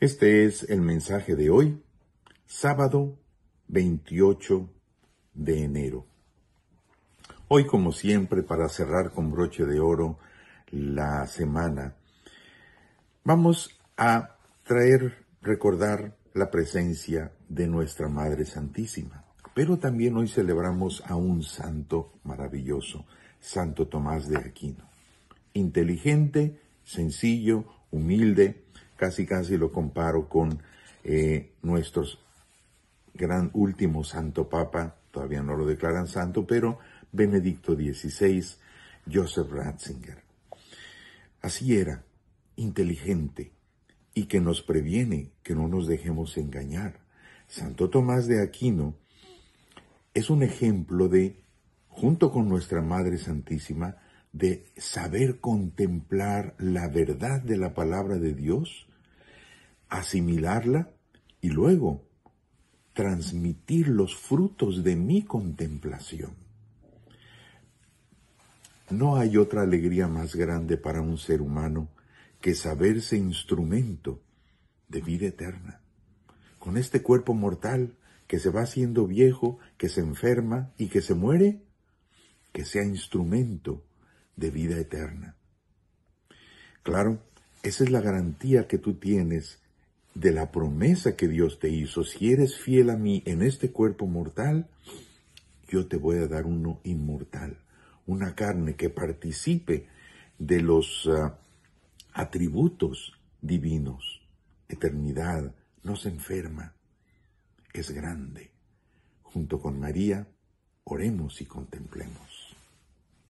Este es el mensaje de hoy, sábado 28 de enero. Hoy, como siempre, para cerrar con broche de oro la semana, vamos a traer, recordar la presencia de nuestra Madre Santísima. Pero también hoy celebramos a un santo maravilloso, Santo Tomás de Aquino. Inteligente, sencillo, humilde, casi casi lo comparo con nuestro eh, nuestros gran último santo papa, todavía no lo declaran santo, pero Benedicto XVI, Joseph Ratzinger. Así era, inteligente, y que nos previene que no nos dejemos engañar. Santo Tomás de Aquino es un ejemplo de, junto con nuestra Madre Santísima, de saber contemplar la verdad de la palabra de Dios asimilarla y luego transmitir los frutos de mi contemplación. No hay otra alegría más grande para un ser humano que saberse instrumento de vida eterna. Con este cuerpo mortal que se va haciendo viejo, que se enferma y que se muere, que sea instrumento de vida eterna. Claro, esa es la garantía que tú tienes de la promesa que Dios te hizo. Si eres fiel a mí en este cuerpo mortal, yo te voy a dar uno inmortal, una carne que participe de los ah, atributos divinos. Eternidad no se enferma, es grande. Junto con María, oremos y contemplemos.